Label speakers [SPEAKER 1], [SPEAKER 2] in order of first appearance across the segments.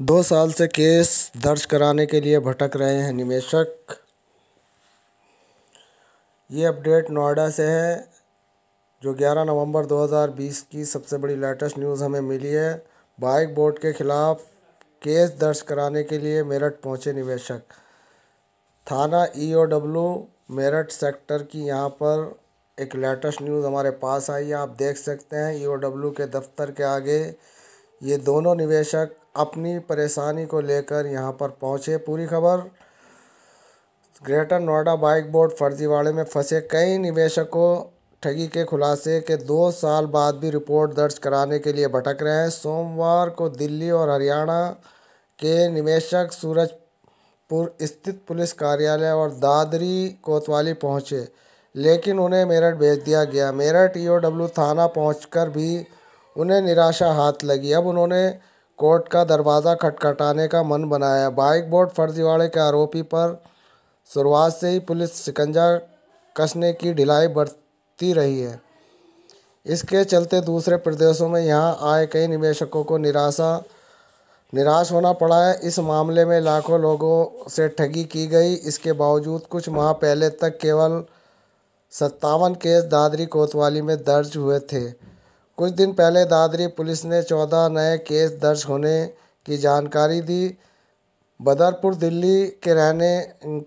[SPEAKER 1] दो साल से केस दर्ज कराने के लिए भटक रहे हैं निवेशक ये अपडेट नोएडा से है जो 11 नवंबर 2020 की सबसे बड़ी लेटेस्ट न्यूज़ हमें मिली है बाइक बोर्ड के ख़िलाफ़ केस दर्ज कराने के लिए मेरठ पहुंचे निवेशक थाना ईओडब्ल्यू e मेरठ सेक्टर की यहाँ पर एक लेटेस्ट न्यूज़ हमारे पास आई है आप देख सकते हैं ईओडब्ल्यू e के दफ्तर के आगे ये दोनों निवेशक अपनी परेशानी को लेकर यहाँ पर पहुँचे पूरी खबर ग्रेटर नोएडा बाइक बोर्ड फर्जीवाड़े में फंसे कई निवेशकों ठगी के खुलासे के दो साल बाद भी रिपोर्ट दर्ज कराने के लिए भटक रहे हैं सोमवार को दिल्ली और हरियाणा के निवेशक सूरजपुर स्थित पुलिस कार्यालय और दादरी कोतवाली पहुंचे लेकिन उन्हें मेरठ भेज दिया गया मेरठ ई थाना पहुंचकर भी उन्हें निराशा हाथ लगी अब उन्होंने कोर्ट का दरवाज़ा खटखटाने का मन बनाया बाइक बोर्ड फर्जीवाड़े के आरोपी पर शुरुआत से ही पुलिस शिकंजा कसने की ढिलाई बढ़ती रही है इसके चलते दूसरे प्रदेशों में यहाँ आए कई निवेशकों को निराशा निराश होना पड़ा है इस मामले में लाखों लोगों से ठगी की गई इसके बावजूद कुछ माह पहले तक केवल सत्तावन केस दादरी कोतवाली में दर्ज हुए थे कुछ दिन पहले दादरी पुलिस ने चौदह नए केस दर्ज होने की जानकारी दी बदरपुर दिल्ली के रहने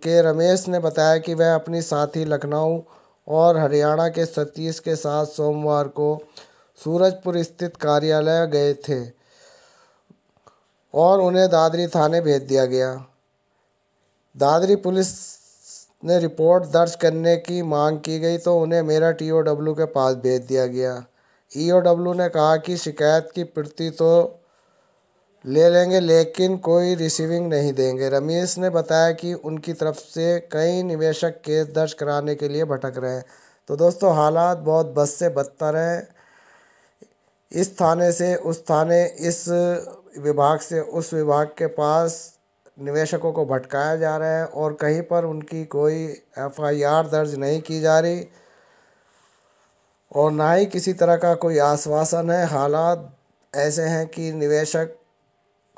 [SPEAKER 1] के रमेश ने बताया कि वह अपनी साथी लखनऊ और हरियाणा के सतीश के साथ सोमवार को सूरजपुर स्थित कार्यालय गए थे और उन्हें दादरी थाने भेज दिया गया दादरी पुलिस ने रिपोर्ट दर्ज करने की मांग की गई तो उन्हें मेरा टी के पास भेज दिया गया ईओडब्ल्यू e ने कहा कि शिकायत की प्रति तो ले लेंगे लेकिन कोई रिसीविंग नहीं देंगे रमेश ने बताया कि उनकी तरफ से कई निवेशक केस दर्ज कराने के लिए भटक रहे हैं तो दोस्तों हालात बहुत बद से बदतर हैं इस थाने से उस थाने इस विभाग से उस विभाग के पास निवेशकों को भटकाया जा रहा है और कहीं पर उनकी कोई एफआईआर दर्ज नहीं की जा रही और ना ही किसी तरह का कोई आश्वासन है हालात ऐसे हैं कि निवेशक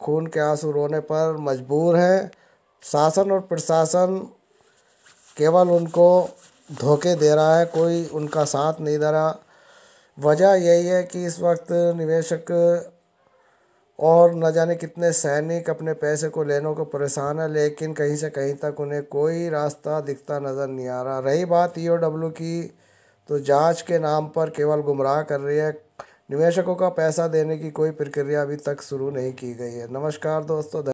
[SPEAKER 1] खून के आंसू रोने पर मजबूर हैं शासन और प्रशासन केवल उनको धोखे दे रहा है कोई उनका साथ नहीं दे रहा वजह यही है कि इस वक्त निवेशक और न जाने कितने सैनिक अपने पैसे को लेने को परेशान है लेकिन कहीं से कहीं तक उन्हें कोई रास्ता दिखता नज़र नहीं आ रहा रही बात ई e की तो जांच के नाम पर केवल गुमराह कर रही है निवेशकों का पैसा देने की कोई प्रक्रिया अभी तक शुरू नहीं की गई है नमस्कार दोस्तों